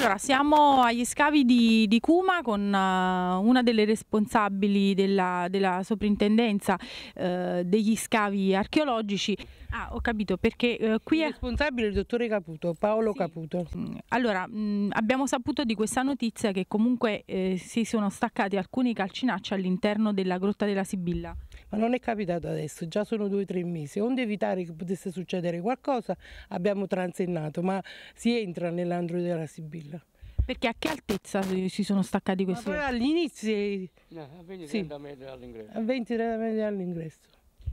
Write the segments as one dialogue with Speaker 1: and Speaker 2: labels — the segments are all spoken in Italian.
Speaker 1: Allora, siamo agli scavi di, di Cuma con uh, una delle responsabili della, della soprintendenza uh, degli scavi archeologici. Ah, ho capito perché
Speaker 2: uh, qui il responsabile è... il dottore Caputo, Paolo sì. Caputo. Mm,
Speaker 1: allora, mh, mm, abbiamo saputo di questa notizia che comunque eh, si sono staccati alcuni calcinacci all'interno della grotta
Speaker 2: della Sibilla. Ma non è capitato adesso, già sono due o tre mesi. Onde evitare che potesse succedere qualcosa, abbiamo transennato, ma si entra nell'andro della Sibilla. Perché a che altezza si sono staccati questi? all'inizio, no, a 20-30 sì. metri dall'ingresso. A 20-30 metri dall'ingresso.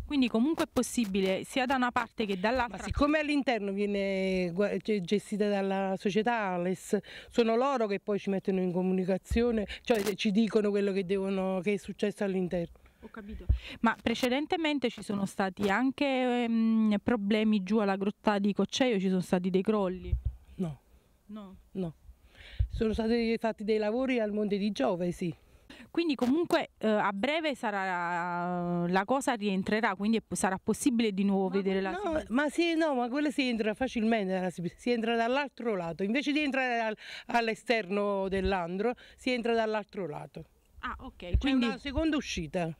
Speaker 2: Quindi comunque è possibile sia da una parte che dall'altra. Ma siccome all'interno viene cioè, gestita dalla società Ales, sono loro che poi ci mettono in comunicazione, cioè ci dicono quello che, devono, che è successo all'interno.
Speaker 1: Ho capito. Ma precedentemente ci sono stati anche ehm, problemi giù alla grotta di Cocceio, ci sono stati dei crolli? No. No. No.
Speaker 2: Sono stati fatti dei lavori al Monte di Giove, sì. Quindi comunque eh, a breve sarà, la cosa rientrerà, quindi sarà possibile di nuovo ma vedere la no, Ma sì, no, ma quella si entra facilmente, si entra dall'altro lato, invece di entrare al, all'esterno dell'andro si entra dall'altro lato. Ah ok, quindi... C'è una seconda uscita.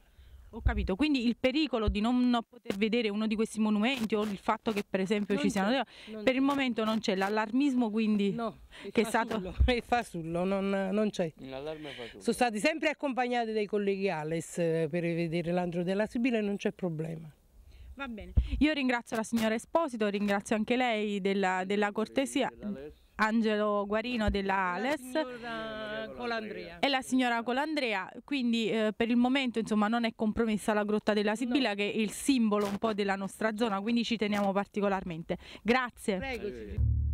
Speaker 1: Ho capito, quindi il pericolo di non poter vedere uno di questi monumenti o il fatto che per
Speaker 2: esempio non ci siano... Per il momento non c'è l'allarmismo quindi... No, che è stato... il fasullo, non, non c'è. Sono stati sempre accompagnati dai colleghi Ales eh, per vedere l'andro della Sibilla e non c'è problema. Va bene, io ringrazio la signora Esposito,
Speaker 1: ringrazio anche lei della, della cortesia. Della Angelo Guarino della Ales la e la signora Colandrea quindi eh, per il momento insomma non è compromessa la grotta della Sibilla no. che è il simbolo un po' della nostra zona quindi ci teniamo particolarmente grazie Prego.